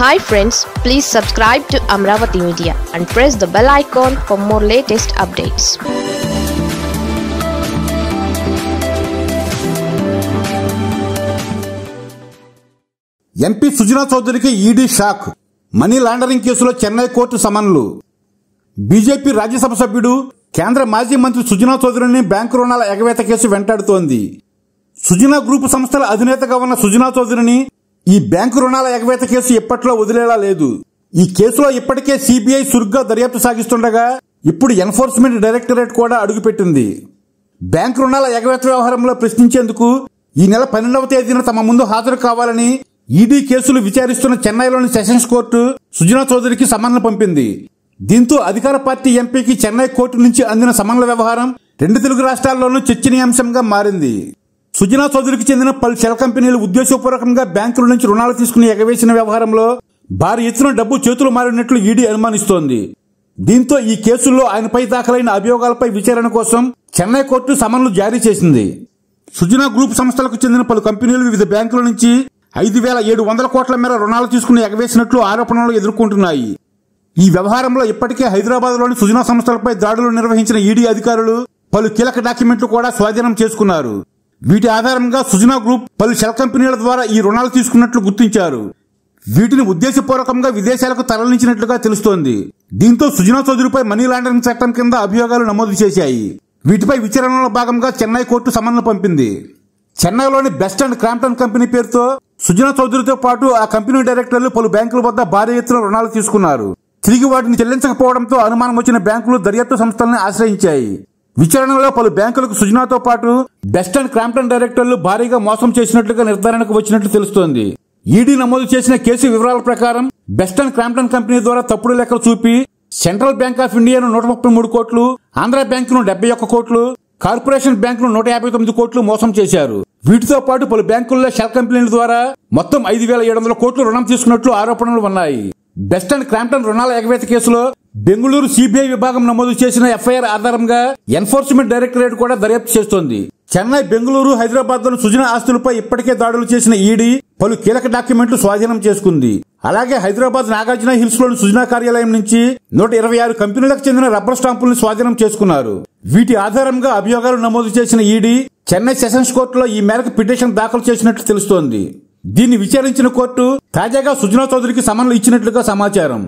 hi friends please subscribe to Amaravati media and press the bell icon for more latest updates MP Sujana చౌదరికి ED shock money laundering కేసులో Chennai court సమన్లు BJP Rajya Sabha సభ్యుడు కేంద్ర మాజీ మంత్రి Sujana చౌదరిని bank రుణాల ఎగవేత కేసు వెంటాడుతోంది సుజనా గ్రూపు సంస్థల అధినేతగా ఉన్న సుజనా చౌదరిని ఈ బ్యాంకు రుణాల ఎగవేత కేసు ఇప్పట్లో వదిలేలా లేదు ఈ కేసులో ఇప్పటికే సిబిఐ సురుగ్గా దర్యాప్తు సాగిస్తుండగా ఇప్పుడు ఎన్ఫోర్స్మెంట్ డైరెక్టరేట్ కూడా అడుగుపెట్టింది బ్యాంకు రుణాల ఎగవేత వ్యవహారంలో ప్రశ్నించేందుకు ఈ నెల పన్నెండవ తేదీన తమ ముందు హాజరు కావాలని ఈడీ కేసులు విచారిస్తున్న చెన్నైలోని సెషన్స్ కోర్టు సుజనా చౌదరికి సమన్లు పంపింది దీంతో అధికార పార్టీ ఎంపీకి చెన్నై కోర్టు నుంచి అందిన సమన్ల వ్యవహారం రెండు తెలుగు రాష్ట్రాల్లోనూ చర్చనీయాంశంగా మారింది సుజనా చౌదరికి చెందిన పలు సెల్ కంపెనీలు ఉద్దేశపూర్వకంగా బ్యాంకుల నుంచి రుణాలు తీసుకుని ఎగవేసిన వ్యవహారంలో భారీ ఎత్తున డబ్బు చేతులు మారినట్లు ఈడీ అనుమానిస్తోంది దీంతో ఈ కేసుల్లో ఆయనపై దాఖలైన అభియోగాలపై విచారణ కోసం చెన్నై కోర్టు సమన్లు జారీ చేసింది సుజనా గ్రూప్ సంస్థలకు చెందిన పలు కంపెనీలు వివిధ బ్యాంకుల నుంచి ఐదు వేల ఏడు వందల కోట్ల మేర రుణాలు తీసుకుని ఎగవేసినట్లు ఆరోపణలు ఎదుర్కొంటున్నాయి ఈ వ్యవహారంలో ఇప్పటికే హైదరాబాద్లోని సుజనా సంస్థలపై దాడులు నిర్వహించిన ఈడీ అధికారులు పలు కీలక డాక్యుమెంట్లు కూడా స్వాధీనం చేసుకున్నారు వీటి ఆధారంగా సుజనా గ్రూప్ పలు షెల్ కంపెనీల ద్వారా ఈ రుణాలు తీసుకున్నట్లు గుర్తించారు వీటిని ఉద్దేశపూర్వకంగా విదేశాలకు తరలించినట్లుగా తెలుస్తోంది దీంతో సుజనా చౌదరిపై మనీ లాండరింగ్ చట్టం కింద అభియోగాలు నమోదు చేశాయి వీటిపై విచారణలో భాగంగా చెన్నై కోర్టు సమన్లు పంపింది చెన్నైలోని బెస్ట్ అండ్ క్రాంప్టన్ కంపెనీ పేరుతో సుజనా చౌదరితో పాటు ఆ కంపెనీ డైరెక్టర్లు పలు బ్యాంకుల వద్ద భారీ ఎత్తున రుణాలు తీసుకున్నారు తిరిగి వాటిని చెల్లించకపోవడంతో అనుమానం వచ్చిన బ్యాంకులు దర్యాప్తు సంస్థలను ఆశ్రయించాయి విచారణలో పలు బ్యాంకులకు సుజనాతో పాటు బెస్ట్ అండ్ క్రాంప్టన్ డైరెక్టర్లు భారీగా మోసం చేసినట్లుగా నిర్ధారణకు వచ్చినట్లు తెలుస్తోంది ఈడీ నమోదు చేసిన కేసు వివరాల ప్రకారం బెస్ట్ అండ్ క్రాంప్టన్ కంపెనీ ద్వారా తప్పుడు లెక్కలు చూపి సెంట్రల్ బ్యాంక్ ఆఫ్ ఇండియాను నూట ముప్పై మూడు కోట్లు ఆంధ్ర బ్యాంకును డెబ్బై ఒక్క కోట్లు కార్పొరేషన్ బ్యాంకులు నూట యాభై తొమ్మిది కోట్లు మోసం చేశారు వీటితో పాటు పలు బ్యాంకుల్లో షెల్ కంపెనీల ద్వారా మొత్తం ఐదు వేల ఏడు వందల కోట్లు రుణం తీసుకున్నట్లు ఆరోపణలు ఉన్నాయి బెస్ట్ అండ్ క్రాంప్టన్ రుణాల ఎగవేత కేసులో బెంగళూరు సిబిఐ విభాగం నమోదు చేసిన ఎఫ్ఐఆర్ ఆధారంగా ఎన్ఫోర్స్మెంట్ డైరెక్టరేట్ కూడా దర్యాప్తు చేస్తోంది చెన్నై బెంగళూరు హైదరాబాద్ లో సుజన ఆస్తులపై ఇప్పటికే దాడులు చేసిన ఈడీ పలు కీలక డాక్యుమెంట్లు స్వాధీనం చేసుకుంది అలాగే హైదరాబాద్ నాగార్జున హిల్స్ లోని సుజనా కార్యాలయం నుంచి నూట ఇరవై ఆరు కంపెనీలకు చెందిన రబ్బర్ స్టాంపులను స్వాధీనం చేసుకున్నారు వీటి ఆధారంగా అభియోగాలు నమోదు చేసిన ఈడీ చెన్నై సెషన్స్ కోర్టులో ఈ మేరకు పిటిషన్ దాఖలు చేసినట్లు తెలుస్తోంది దీన్ని విచారించిన కోర్టు తాజాగా సుజనా చౌదరికి సమన్లు ఇచ్చినట్లుగా సమాచారం